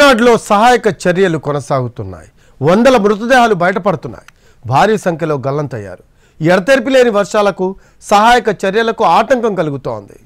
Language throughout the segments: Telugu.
వయనాడులో సహాయక చర్యలు కొనసాగుతున్నాయి వందల మృతదేహాలు బయటపడుతున్నాయి భారీ సంఖ్యలో గల్లంతయ్యారు ఎడతెరిపి లేని వర్షాలకు సహాయక చర్యలకు ఆటంకం కలుగుతోంది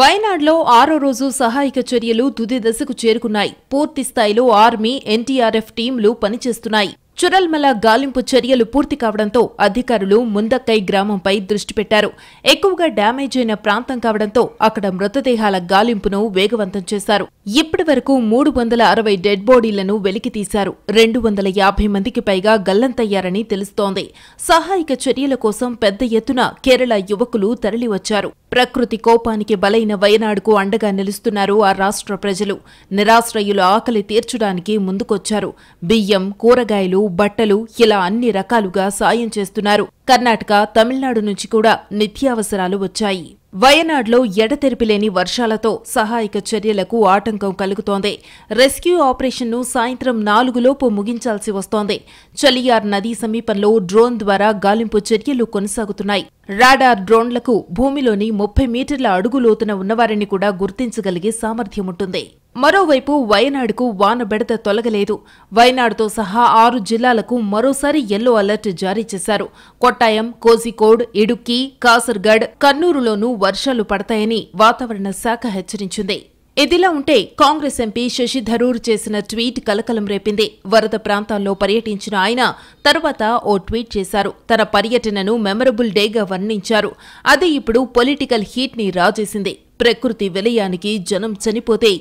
వయనాడ్లో ఆరో రోజు సహాయక చర్యలు తుది దశకు చేరుకున్నాయి పూర్తి స్థాయిలో ఆర్మీ ఎన్టీఆర్ఎఫ్ టీంలు పనిచేస్తున్నాయి చురల్మల గాలింపు చర్యలు పూర్తి కావడంతో అధికారులు ముందక్కై గ్రామంపై దృష్టి పెట్టారు ఎక్కువగా డ్యామేజ్ అయిన ప్రాంతం కావడంతో అక్కడ మృతదేహాల గాలింపును వేగవంతం చేశారు ఇప్పటి వరకు మూడు వందల అరవై డెడ్ బాడీలను వెలికితీశారు రెండు వందల యాభై మందికి పైగా గల్లంతయ్యారని తెలుస్తోంది సహాయక చర్యల కోసం పెద్ద ఎత్తున కేరళ యువకులు తరలివచ్చారు ప్రకృతి కోపానికి బలైన వయనాడుకు అండగా నిలుస్తున్నారు ఆ రాష్ట్ర ప్రజలు నిరాశ్రయుల ఆకలి తీర్చడానికి ముందుకొచ్చారు బియ్యం కూరగాయలు బట్టలు ఇలా అన్ని రకాలుగా సాయం చేస్తున్నారు కర్ణాటక తమిళనాడు నుంచి కూడా నిత్యావసరాలు వచ్చాయి వయనాడ్లో ఎడతెరిపిలేని వర్షాలతో సహాయక చర్యలకు ఆటంకం కలుగుతోంది రెస్క్యూ ఆపరేషన్ను సాయంత్రం నాలుగులోపు ముగించాల్సి వస్తోంది చలియార్ నదీ సమీపంలో డ్రోన్ ద్వారా గాలింపు చర్యలు కొనసాగుతున్నాయి రాడార్ డ్రోన్లకు భూమిలోని ముప్పై మీటర్ల అడుగులోతున ఉన్నవారిని కూడా గుర్తించగలిగే సామర్థ్యం ఉంటుంది మరోవైపు వయనాడుకు వాన బెడత తొలగలేదు వయనాడుతో సహా ఆరు జిల్లాలకు మరోసారి ఎల్లో అలర్ట్ జారీ చేశారు కొట్టాయం కోజికోడ్ ఇడుక్కి కాసర్గఢ్ కన్నూరులోనూ వర్షాలు పడతాయని వాతావరణ శాఖ హెచ్చరించింది ఇదిలా ఉంటే కాంగ్రెస్ ఎంపీ శశి థరూర్ చేసిన ట్వీట్ కలకలం రేపింది వరద ప్రాంతాల్లో పర్యటించిన ఆయన తర్వాత ఓ ట్వీట్ చేశారు తన పర్యటనను మెమరబుల్ డేగా వర్ణించారు అది ఇప్పుడు పొలిటికల్ హీట్ ని రాజేసింది ప్రకృతి విలయానికి జనం చనిపోతే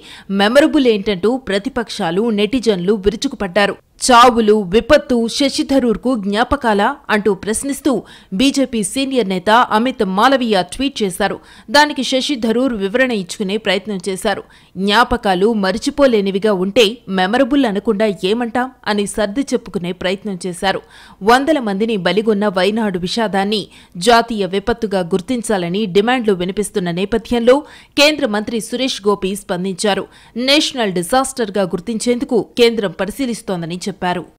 మెమరబుల్ ఏంటంటూ ప్రతిపక్షాలు నెటిజన్లు విరుచుకుపడ్డారు చావులు విపత్తు శశిథరూర్కు జ్ఞాపకాలా అంటూ ప్రశ్నిస్తూ బీజేపీ సీనియర్ నేత అమిత్ మాలవీయ ట్వీట్ చేశారు దానికి శశిథరూర్ వివరణ ఇచ్చుకునే ప్రయత్నం చేశారు జ్ఞాపకాలు మరిచిపోలేనివిగా ఉంటే మెమరబుల్ అనకుండా ఏమంటాం అని సర్ది చెప్పుకునే ప్రయత్నం చేశారు వందల మందిని బలిగొన్న వైనాడు విషాదాన్ని జాతీయ విపత్తుగా గుర్తించాలని డిమాండ్లు వినిపిస్తున్న నేపథ్యంలో కేంద్ర మంత్రి సురేష్ గోపి స్పందించారు నేషనల్ డిజాస్టర్గా గుర్తించేందుకు కేంద్రం పరిశీలిస్తోందని చెప్పారు